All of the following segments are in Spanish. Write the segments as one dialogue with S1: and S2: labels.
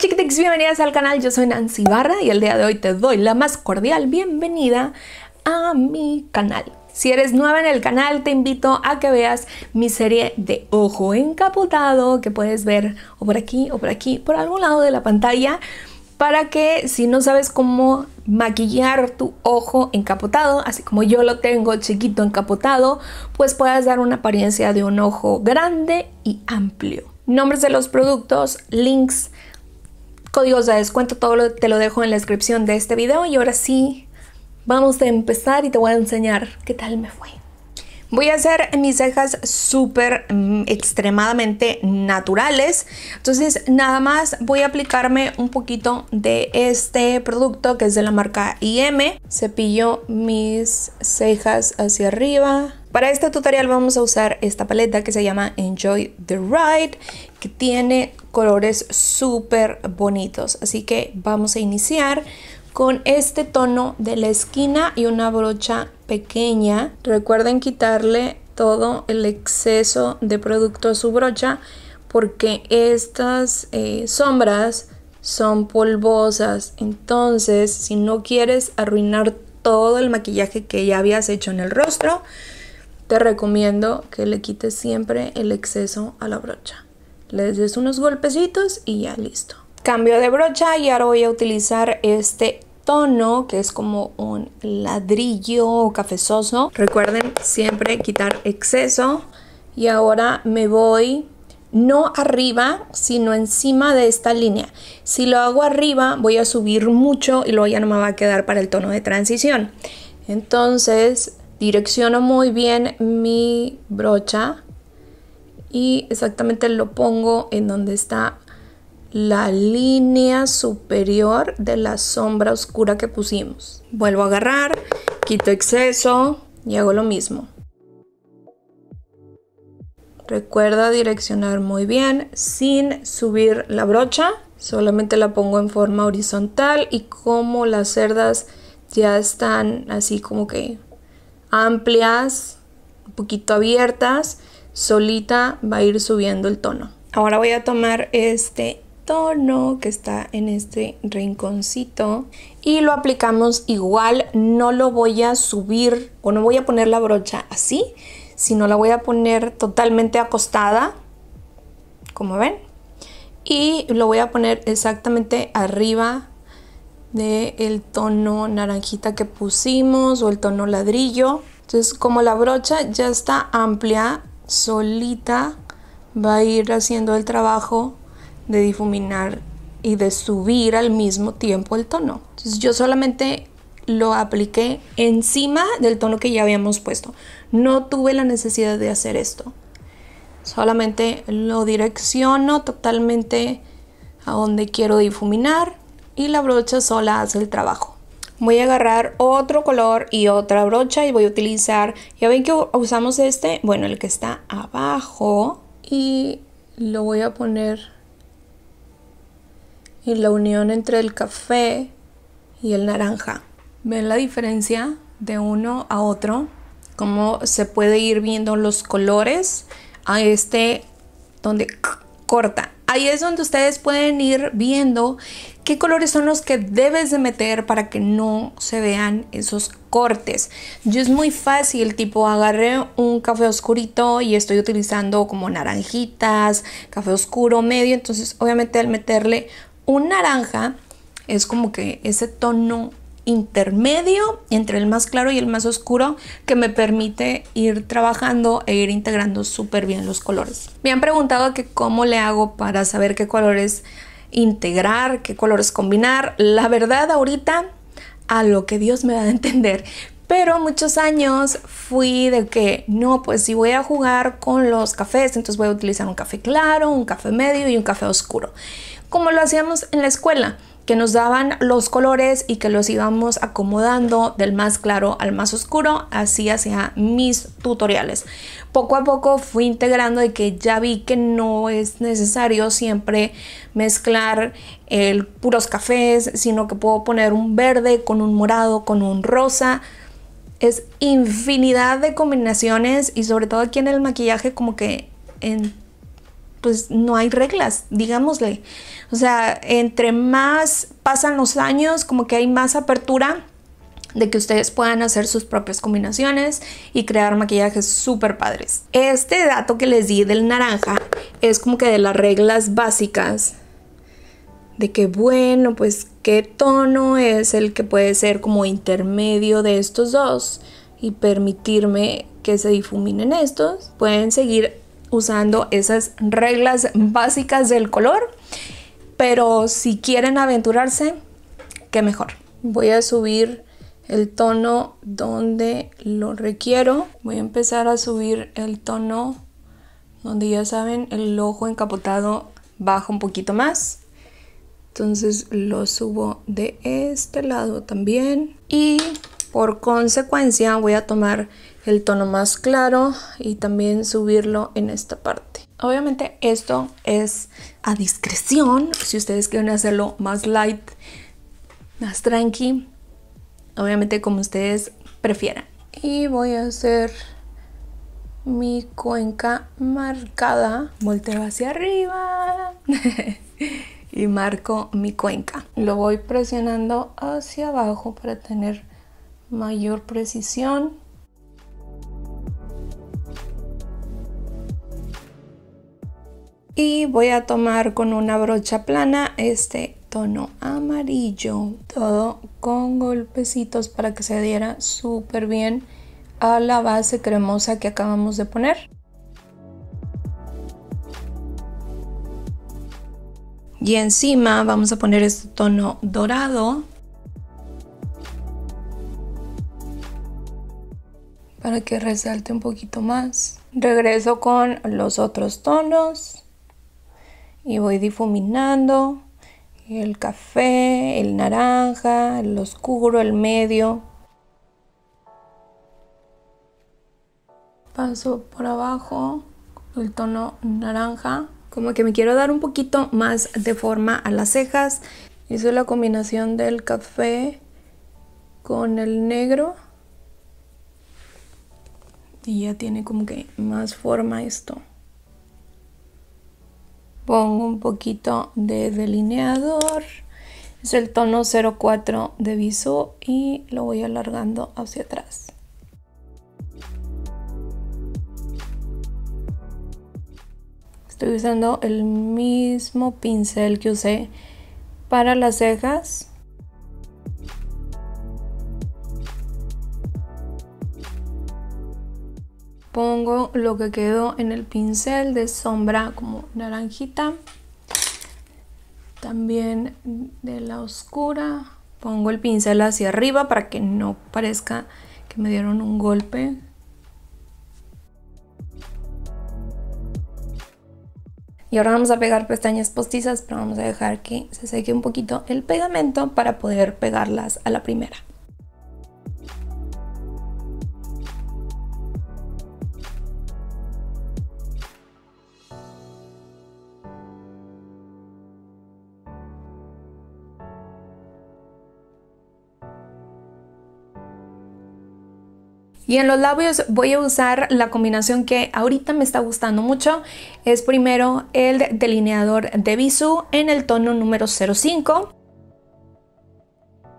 S1: Hola chiquitix, bienvenidas al canal. Yo soy Nancy Barra y el día de hoy te doy la más cordial bienvenida a mi canal. Si eres nueva en el canal, te invito a que veas mi serie de Ojo Encapotado, que puedes ver o por aquí o por aquí, por algún lado de la pantalla, para que si no sabes cómo maquillar tu ojo encapotado, así como yo lo tengo chiquito encapotado, pues puedas dar una apariencia de un ojo grande y amplio nombres de los productos, links códigos de descuento, todo te lo dejo en la descripción de este video. Y ahora sí, vamos a empezar y te voy a enseñar qué tal me fue. Voy a hacer mis cejas súper mm, extremadamente naturales. Entonces nada más voy a aplicarme un poquito de este producto que es de la marca IM. Cepillo mis cejas hacia arriba. Para este tutorial vamos a usar esta paleta que se llama Enjoy the Ride, que tiene colores súper bonitos. Así que vamos a iniciar con este tono de la esquina y una brocha pequeña. Recuerden quitarle todo el exceso de producto a su brocha porque estas eh, sombras son polvosas. Entonces, si no quieres arruinar todo el maquillaje que ya habías hecho en el rostro, te recomiendo que le quites siempre el exceso a la brocha. Les des unos golpecitos y ya listo. Cambio de brocha y ahora voy a utilizar este tono que es como un ladrillo cafezoso. Recuerden siempre quitar exceso. Y ahora me voy no arriba, sino encima de esta línea. Si lo hago arriba, voy a subir mucho y luego ya no me va a quedar para el tono de transición. Entonces, direcciono muy bien mi brocha y exactamente lo pongo en donde está la línea superior de la sombra oscura que pusimos. Vuelvo a agarrar, quito exceso y hago lo mismo. Recuerda direccionar muy bien sin subir la brocha. Solamente la pongo en forma horizontal y como las cerdas ya están así como que amplias, un poquito abiertas, solita va a ir subiendo el tono. Ahora voy a tomar este tono que está en este rinconcito y lo aplicamos igual, no lo voy a subir o no voy a poner la brocha así, sino la voy a poner totalmente acostada, como ven, y lo voy a poner exactamente arriba del el tono naranjita que pusimos o el tono ladrillo. Entonces como la brocha ya está amplia, solita va a ir haciendo el trabajo de difuminar y de subir al mismo tiempo el tono. Entonces yo solamente lo apliqué encima del tono que ya habíamos puesto. No tuve la necesidad de hacer esto. Solamente lo direcciono totalmente a donde quiero difuminar y la brocha sola hace el trabajo voy a agarrar otro color y otra brocha y voy a utilizar, ya ven que usamos este, bueno, el que está abajo y lo voy a poner en la unión entre el café y el naranja. ¿Ven la diferencia de uno a otro? Cómo se puede ir viendo los colores a este donde corta. Ahí es donde ustedes pueden ir viendo qué colores son los que debes de meter para que no se vean esos cortes. Yo es muy fácil, tipo agarré un café oscurito y estoy utilizando como naranjitas, café oscuro, medio, entonces obviamente al meterle un naranja es como que ese tono intermedio entre el más claro y el más oscuro que me permite ir trabajando e ir integrando súper bien los colores. Me han preguntado que cómo le hago para saber qué colores integrar, qué colores combinar. La verdad ahorita a lo que Dios me va a entender. Pero muchos años fui de que, no, pues si voy a jugar con los cafés, entonces voy a utilizar un café claro, un café medio y un café oscuro, como lo hacíamos en la escuela que nos daban los colores y que los íbamos acomodando del más claro al más oscuro, así hacia mis tutoriales. Poco a poco fui integrando de que ya vi que no es necesario siempre mezclar el puros cafés, sino que puedo poner un verde con un morado, con un rosa, es infinidad de combinaciones y sobre todo aquí en el maquillaje como que en pues no hay reglas, digámosle. O sea, entre más pasan los años, como que hay más apertura de que ustedes puedan hacer sus propias combinaciones y crear maquillajes súper padres. Este dato que les di del naranja es como que de las reglas básicas de que bueno, pues qué tono es el que puede ser como intermedio de estos dos y permitirme que se difuminen estos. Pueden seguir usando esas reglas básicas del color. Pero si quieren aventurarse, qué mejor. Voy a subir el tono donde lo requiero. Voy a empezar a subir el tono donde ya saben el ojo encapotado baja un poquito más. Entonces lo subo de este lado también. Y por consecuencia voy a tomar el tono más claro y también subirlo en esta parte. Obviamente esto es a discreción, si ustedes quieren hacerlo más light, más tranqui, obviamente como ustedes prefieran. Y voy a hacer mi cuenca marcada, volteo hacia arriba y marco mi cuenca. Lo voy presionando hacia abajo para tener mayor precisión. y voy a tomar con una brocha plana este tono amarillo todo con golpecitos para que se diera súper bien a la base cremosa que acabamos de poner y encima vamos a poner este tono dorado para que resalte un poquito más regreso con los otros tonos y voy difuminando el café, el naranja, el oscuro, el medio. Paso por abajo el tono naranja. Como que me quiero dar un poquito más de forma a las cejas. Hice la combinación del café con el negro. Y ya tiene como que más forma esto pongo un poquito de delineador es el tono 04 de viso y lo voy alargando hacia atrás estoy usando el mismo pincel que usé para las cejas pongo lo que quedó en el pincel de sombra como naranjita también de la oscura pongo el pincel hacia arriba para que no parezca que me dieron un golpe y ahora vamos a pegar pestañas postizas pero vamos a dejar que se seque un poquito el pegamento para poder pegarlas a la primera Y en los labios voy a usar la combinación que ahorita me está gustando mucho. Es primero el delineador de Bisu en el tono número 05.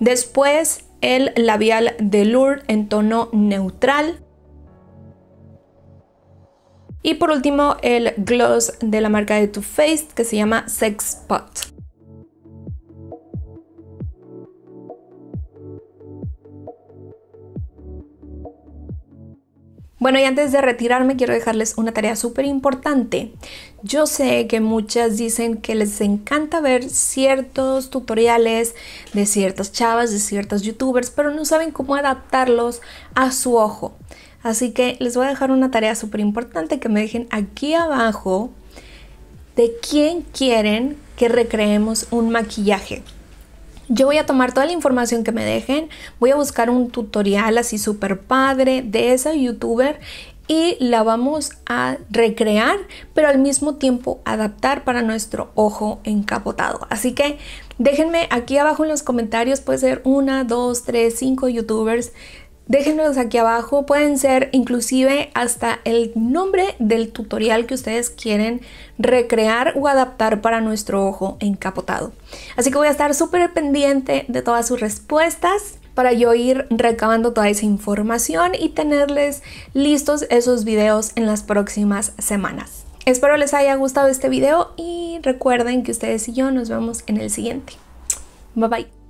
S1: Después el labial de Lure en tono neutral. Y por último el gloss de la marca de Too Faced que se llama Sex Pot. Bueno, y antes de retirarme, quiero dejarles una tarea súper importante. Yo sé que muchas dicen que les encanta ver ciertos tutoriales de ciertas chavas, de ciertos youtubers, pero no saben cómo adaptarlos a su ojo. Así que les voy a dejar una tarea súper importante que me dejen aquí abajo de quién quieren que recreemos un maquillaje. Yo voy a tomar toda la información que me dejen, voy a buscar un tutorial así súper padre de esa youtuber y la vamos a recrear, pero al mismo tiempo adaptar para nuestro ojo encapotado. Así que déjenme aquí abajo en los comentarios, puede ser una, dos, tres, cinco youtubers Déjenlos aquí abajo, pueden ser inclusive hasta el nombre del tutorial que ustedes quieren recrear o adaptar para nuestro ojo encapotado. Así que voy a estar súper pendiente de todas sus respuestas para yo ir recabando toda esa información y tenerles listos esos videos en las próximas semanas. Espero les haya gustado este video y recuerden que ustedes y yo nos vemos en el siguiente. Bye bye.